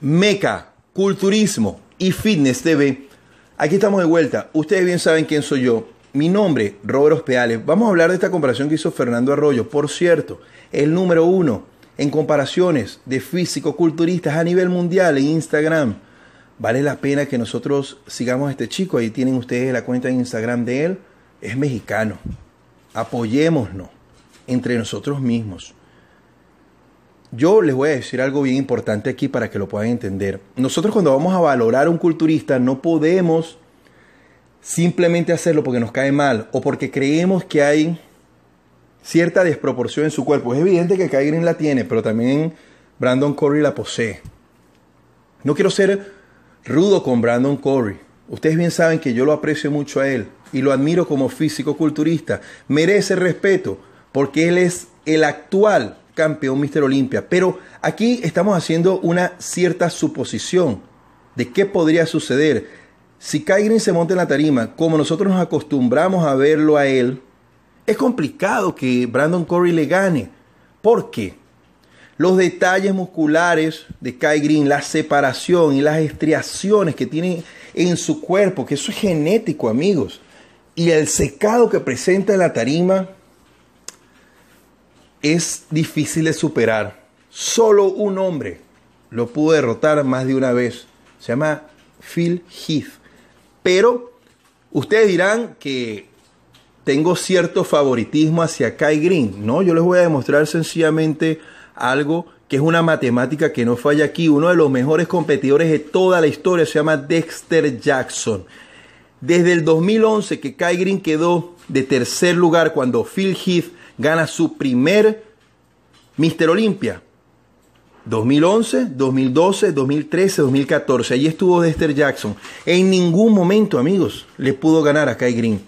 Meca, Culturismo y Fitness TV. Aquí estamos de vuelta. Ustedes bien saben quién soy yo. Mi nombre, Robert Ospeales. Vamos a hablar de esta comparación que hizo Fernando Arroyo. Por cierto, el número uno en comparaciones de físico-culturistas a nivel mundial en Instagram. Vale la pena que nosotros sigamos a este chico. Ahí tienen ustedes la cuenta en Instagram de él. Es mexicano. Apoyémonos entre nosotros mismos. Yo les voy a decir algo bien importante aquí para que lo puedan entender. Nosotros cuando vamos a valorar a un culturista no podemos simplemente hacerlo porque nos cae mal o porque creemos que hay cierta desproporción en su cuerpo. Es evidente que Kai la tiene, pero también Brandon Corey la posee. No quiero ser rudo con Brandon Corey. Ustedes bien saben que yo lo aprecio mucho a él y lo admiro como físico culturista. Merece respeto porque él es el actual campeón Mister Olimpia. Pero aquí estamos haciendo una cierta suposición de qué podría suceder. Si Kai Green se monta en la tarima, como nosotros nos acostumbramos a verlo a él, es complicado que Brandon Corey le gane. ¿Por qué? Los detalles musculares de Kai Green, la separación y las estriaciones que tiene en su cuerpo, que eso es genético, amigos. Y el secado que presenta en la tarima es difícil de superar. Solo un hombre lo pudo derrotar más de una vez. Se llama Phil Heath. Pero ustedes dirán que tengo cierto favoritismo hacia Kai Green. No, yo les voy a demostrar sencillamente algo que es una matemática que no falla aquí. Uno de los mejores competidores de toda la historia se llama Dexter Jackson. Desde el 2011 que Kai Green quedó de tercer lugar cuando Phil Heath gana su primer Mister Olimpia. 2011, 2012, 2013, 2014. Allí estuvo Dexter Jackson. En ningún momento, amigos, le pudo ganar a Kai Green.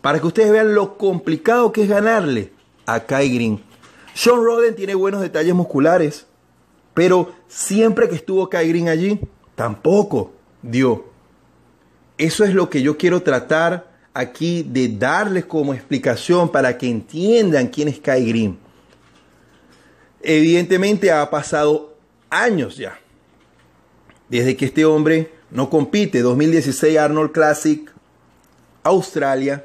Para que ustedes vean lo complicado que es ganarle a Kai Green. Sean Roden tiene buenos detalles musculares, pero siempre que estuvo Kai Green allí, tampoco dio. Eso es lo que yo quiero tratar aquí de darles como explicación para que entiendan quién es Kai Green. Evidentemente ha pasado años ya desde que este hombre no compite. 2016 Arnold Classic, Australia,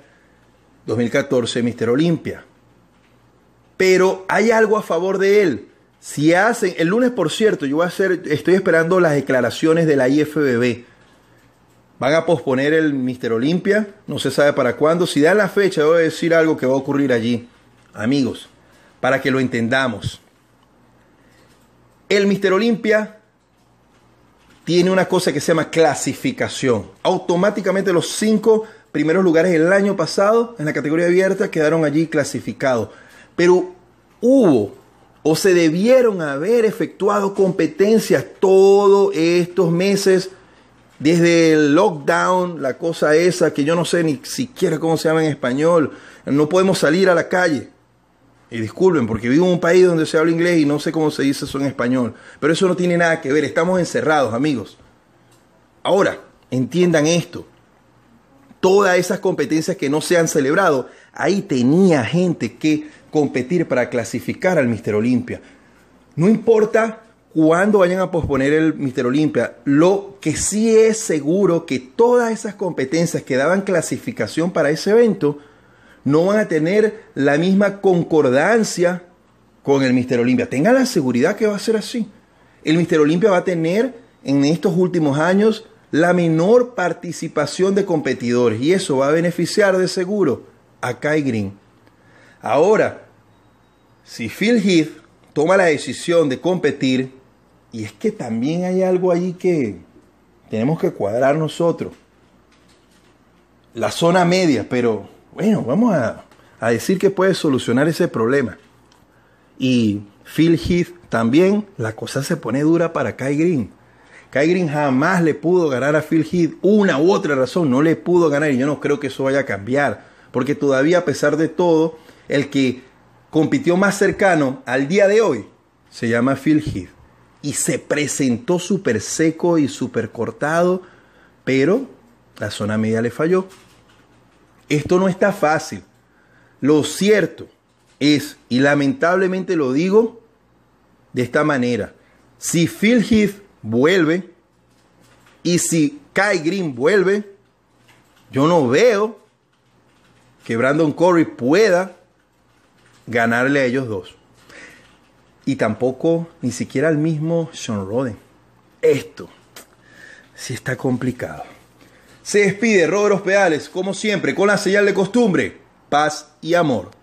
2014 Mister Olimpia. Pero hay algo a favor de él. Si hacen, el lunes por cierto, yo voy a hacer, estoy esperando las declaraciones de la IFBB Van a posponer el Mister Olimpia, no se sabe para cuándo. Si da la fecha, voy a decir algo que va a ocurrir allí, amigos, para que lo entendamos. El Mister Olimpia tiene una cosa que se llama clasificación. Automáticamente los cinco primeros lugares del año pasado en la categoría abierta quedaron allí clasificados. Pero hubo o se debieron haber efectuado competencias todos estos meses desde el lockdown, la cosa esa que yo no sé ni siquiera cómo se llama en español, no podemos salir a la calle. Y disculpen, porque vivo en un país donde se habla inglés y no sé cómo se dice eso en español. Pero eso no tiene nada que ver, estamos encerrados, amigos. Ahora, entiendan esto. Todas esas competencias que no se han celebrado, ahí tenía gente que competir para clasificar al Mister Olimpia. No importa ...cuando vayan a posponer el Mister Olimpia. Lo que sí es seguro que todas esas competencias que daban clasificación para ese evento no van a tener la misma concordancia con el Mister Olimpia. Tengan la seguridad que va a ser así. El Mister Olimpia va a tener en estos últimos años la menor participación de competidores y eso va a beneficiar de seguro a Kai Green. Ahora, si Phil Heath toma la decisión de competir, y es que también hay algo allí que tenemos que cuadrar nosotros. La zona media, pero bueno, vamos a, decir que puede solucionar ese problema. Y Phil Heath también, la cosa se pone dura para Kai Green. Kai Green jamás le pudo ganar a Phil Heath. Una u otra razón no le pudo ganar y yo no creo que eso vaya a cambiar. Porque todavía a pesar de todo, el que compitió más cercano al día de hoy se llama Phil Heath y se presentó súper seco y súper cortado, pero la zona media le falló. Esto no está fácil. Lo cierto es, y lamentablemente lo digo de esta manera, si Phil Heath vuelve y si Kai Green vuelve, yo no veo que Brandon Corey pueda ganarle a ellos dos. Y tampoco ni siquiera al mismo Sean Roden. Esto sí está complicado. Se despide Robert Pedales, como siempre, con la señal de costumbre, paz y amor.